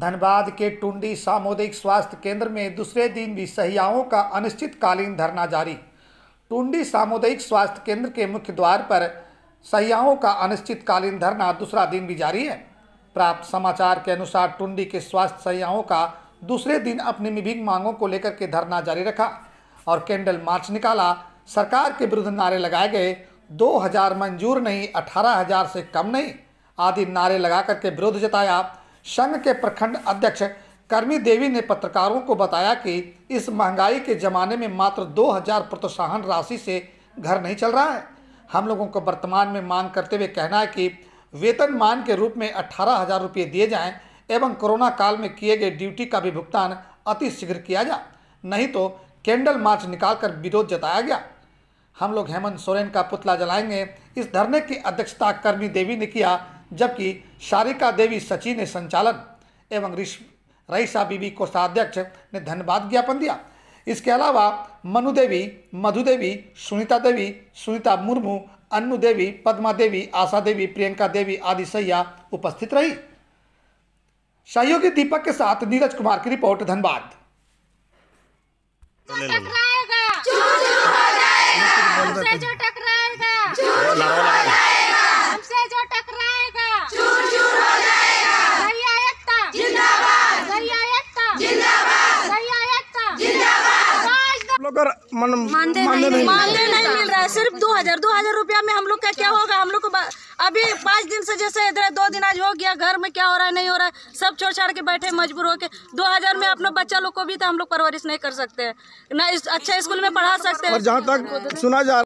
धनबाद के टुंडी सामुदायिक स्वास्थ्य केंद्र में दूसरे दिन भी सहियाओं का अनिश्चितकालीन धरना जारी टुंडी सामुदायिक स्वास्थ्य केंद्र के मुख्य द्वार पर सहियाओं का अनिश्चितकालीन धरना दूसरा दिन भी जारी है प्राप्त समाचार के अनुसार टुंडी के स्वास्थ्य सहियाओं का दूसरे दिन अपनी विभिन्न मांगों को लेकर के धरना जारी रखा और कैंडल मार्च निकाला सरकार के विरुद्ध नारे लगाए गए दो मंजूर नहीं अठारह से कम नहीं आदि नारे लगा करके विरोध जताया संघ के प्रखंड अध्यक्ष कर्मी देवी ने पत्रकारों को बताया कि इस महंगाई के ज़माने में मात्र 2000 प्रोत्साहन राशि से घर नहीं चल रहा है हम लोगों को वर्तमान में मांग करते हुए कहना है कि वेतन मान के रूप में अठारह हज़ार रुपये दिए जाएं एवं कोरोना काल में किए गए ड्यूटी का भी भुगतान अति शीघ्र किया जाए नहीं तो कैंडल मार्च निकालकर विरोध जताया गया हम लोग हेमंत सोरेन का पुतला जलाएंगे इस धरने की अध्यक्षता कर्मी देवी ने किया जबकि शारिका देवी सची ने संचालन एवं रईसा बीबी कोषाध्यक्ष ने धन्यवाद ज्ञापन दिया इसके अलावा मनु देवी मधु देवी सुनीता देवी सुनीता मुर्मू अन्नू देवी पद्मा देवी आशा देवी प्रियंका देवी आदि सैया उपस्थित रही सहयोगी दीपक के साथ नीरज कुमार की रिपोर्ट धनबाद कर मन मानदेय नहीं, नहीं, नहीं, नहीं मिल रहा है सिर्फ दो हजार दो हजार रुपया में हम लोग का क्या होगा हम लोग को अभी पाँच दिन से जैसे इधर दो दिन आज हो गया घर में क्या हो रहा है नहीं हो रहा है सब छोड़ छाड़ के बैठे मजबूर होके दो हजार में अपना बच्चा लोग को भी तो हम लोग परवरिश नहीं कर सकते है ना अच्छे अच्छा स्कूल में पढ़ा सकते हैं जहाँ तक सुना जा